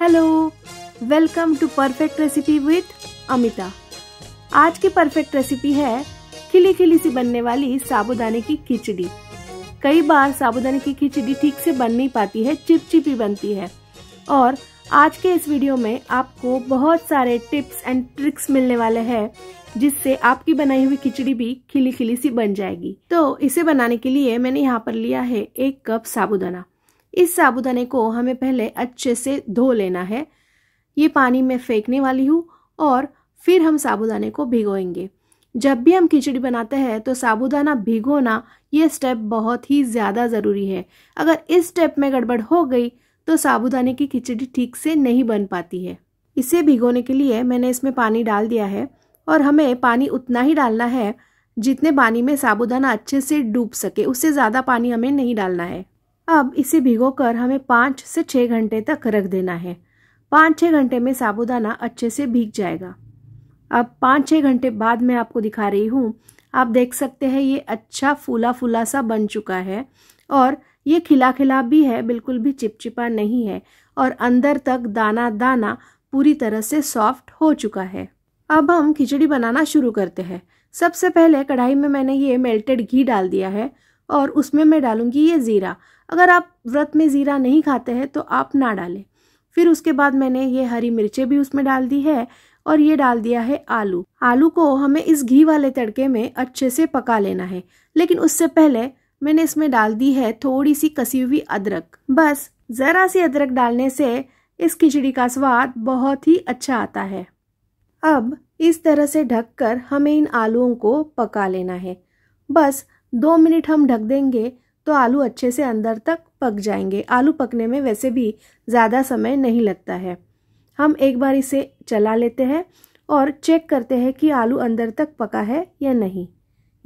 hello welcome to perfect recipe with Amita आज की perfect recipe है खिली खिली सी बनने वाली साबुदाने की खिचड़ी कई बार साबुदाने की खिचड़ी ठीक से बन नहीं पाती है चिपचिपी बनती है और आज के इस वीडियो में आपको बहुत सारे टिप्स एंड ट्रिक्स मिलने वाले हैं जिससे आपकी बनाई हुई खिचड़ी भी खिली खिली सी बन जाएगी तो इसे बनाने के लिए मैंने यहाँ पर लिया है एक कप साबुदाना इस साबुदाने को हमें पहले अच्छे से धो लेना है ये पानी मैं फेंकने वाली हूँ और फिर हम साबुदाने को भिगोएंगे जब भी हम खिचड़ी बनाते हैं तो साबुदाना भिगोना ये स्टेप बहुत ही ज़्यादा ज़रूरी है अगर इस स्टेप में गड़बड़ हो गई तो साबुदाने की खिचड़ी ठीक से नहीं बन पाती है इसे भिगोने के लिए मैंने इसमें पानी डाल दिया है और हमें पानी उतना ही डालना है जितने पानी में साबुदाना अच्छे से डूब सके उससे ज़्यादा पानी हमें नहीं डालना है अब इसे भिगोकर हमें पाँच से छः घंटे तक रख देना है पाँच छः घंटे में साबुदाना अच्छे से भीग जाएगा अब पाँच छः घंटे बाद मैं आपको दिखा रही हूँ आप देख सकते हैं ये अच्छा फूला फूला सा बन चुका है और ये खिला खिला भी है बिल्कुल भी चिपचिपा नहीं है और अंदर तक दाना दाना पूरी तरह से सॉफ्ट हो चुका है अब हम खिचड़ी बनाना शुरू करते हैं सबसे पहले कढ़ाई में मैंने ये मेल्टेड घी डाल दिया है और उसमें मैं डालूंगी ये ज़ीरा अगर आप व्रत में ज़ीरा नहीं खाते हैं तो आप ना डालें फिर उसके बाद मैंने ये हरी मिर्चें भी उसमें डाल दी है और ये डाल दिया है आलू आलू को हमें इस घी वाले तड़के में अच्छे से पका लेना है लेकिन उससे पहले मैंने इसमें डाल दी है थोड़ी सी कसी हुई अदरक बस ज़रा सी अदरक डालने से इस खिचड़ी का स्वाद बहुत ही अच्छा आता है अब इस तरह से ढककर हमें इन आलूओं को पका लेना है बस दो मिनट हम ढक देंगे तो आलू अच्छे से अंदर तक पक जाएंगे आलू पकने में वैसे भी ज़्यादा समय नहीं लगता है हम एक बार इसे चला लेते हैं और चेक करते हैं कि आलू अंदर तक पका है या नहीं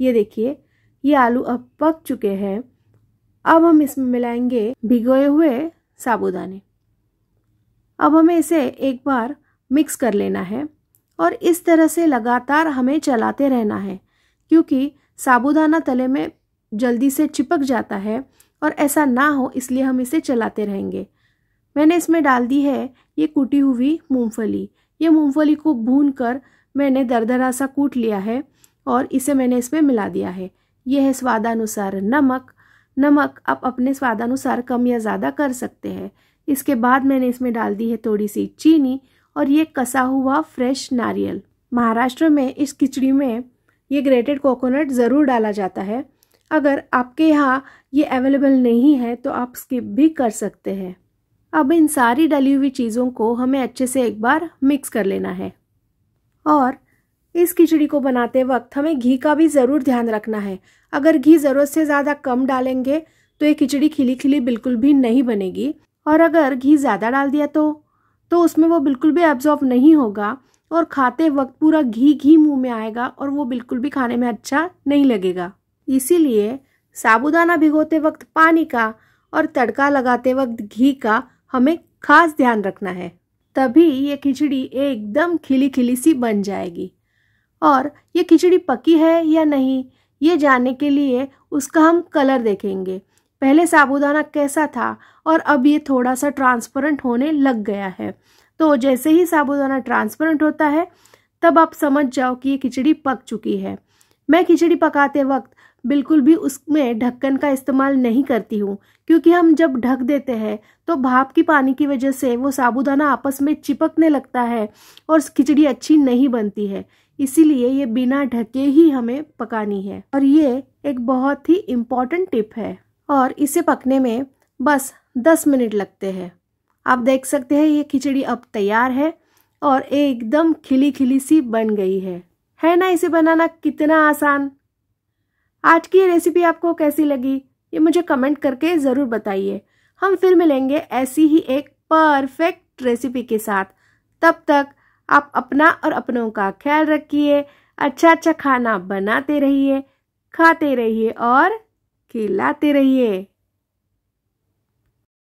ये देखिए ये आलू अब पक चुके हैं अब हम इसमें मिलाएंगे भिगोए हुए साबुदाने अब हमें इसे एक बार मिक्स कर लेना है और इस तरह से लगातार हमें चलाते रहना है क्योंकि साबुदाना तले में जल्दी से चिपक जाता है और ऐसा ना हो इसलिए हम इसे चलाते रहेंगे मैंने इसमें डाल दी है ये कूटी हुई मूंगफली ये मूंगफली को भून कर मैंने दरदरा सा कूट लिया है और इसे मैंने इसमें मिला दिया है यह है स्वादानुसार नमक नमक आप अपने स्वादानुसार कम या ज़्यादा कर सकते हैं इसके बाद मैंने इसमें डाल दी है थोड़ी सी चीनी और ये कसा हुआ फ्रेश नारियल महाराष्ट्र में इस खिचड़ी में ये ग्रेटेड कोकोनट ज़रूर डाला जाता है अगर आपके यहाँ ये अवेलेबल नहीं है तो आप स्किप भी कर सकते हैं अब इन सारी डली हुई चीज़ों को हमें अच्छे से एक बार मिक्स कर लेना है और इस खिचड़ी को बनाते वक्त हमें घी का भी ज़रूर ध्यान रखना है अगर घी ज़रूरत से ज़्यादा कम डालेंगे तो ये खिचड़ी खिली खिली बिल्कुल भी नहीं बनेगी और अगर घी ज़्यादा डाल दिया तो तो उसमें वो बिल्कुल भी एब्जॉर्व नहीं होगा और खाते वक्त पूरा घी घी मुंह में आएगा और वो बिल्कुल भी खाने में अच्छा नहीं लगेगा इसीलिए साबुदाना भिगोते वक्त पानी का और तड़का लगाते वक्त घी का हमें खास ध्यान रखना है तभी ये खिचड़ी एकदम खिली खिली सी बन जाएगी और ये खिचड़ी पकी है या नहीं ये जानने के लिए उसका हम कलर देखेंगे पहले साबुदाना कैसा था और अब ये थोड़ा सा ट्रांसपेरेंट होने लग गया है तो जैसे ही साबूदाना ट्रांसपेरेंट होता है तब आप समझ जाओ कि ये खिचड़ी पक चुकी है मैं खिचड़ी पकाते वक्त बिल्कुल भी उसमें ढक्कन का इस्तेमाल नहीं करती हूँ क्योंकि हम जब ढक देते हैं तो भाप की पानी की वजह से वो साबूदाना आपस में चिपकने लगता है और खिचड़ी अच्छी नहीं बनती है इसीलिए ये बिना ढके ही हमें पकानी है और ये एक बहुत ही इम्पॉर्टेंट टिप है और इसे पकने में बस दस मिनट लगते हैं आप देख सकते हैं ये खिचड़ी अब तैयार है और एकदम खिली खिली सी बन गई है है ना इसे बनाना कितना आसान आज की रेसिपी आपको कैसी लगी ये मुझे कमेंट करके ज़रूर बताइए हम फिर मिलेंगे ऐसी ही एक परफेक्ट रेसिपी के साथ तब तक आप अपना और अपनों का ख्याल रखिए अच्छा अच्छा खाना बनाते रहिए खाते रहिए और खिलाते रहिए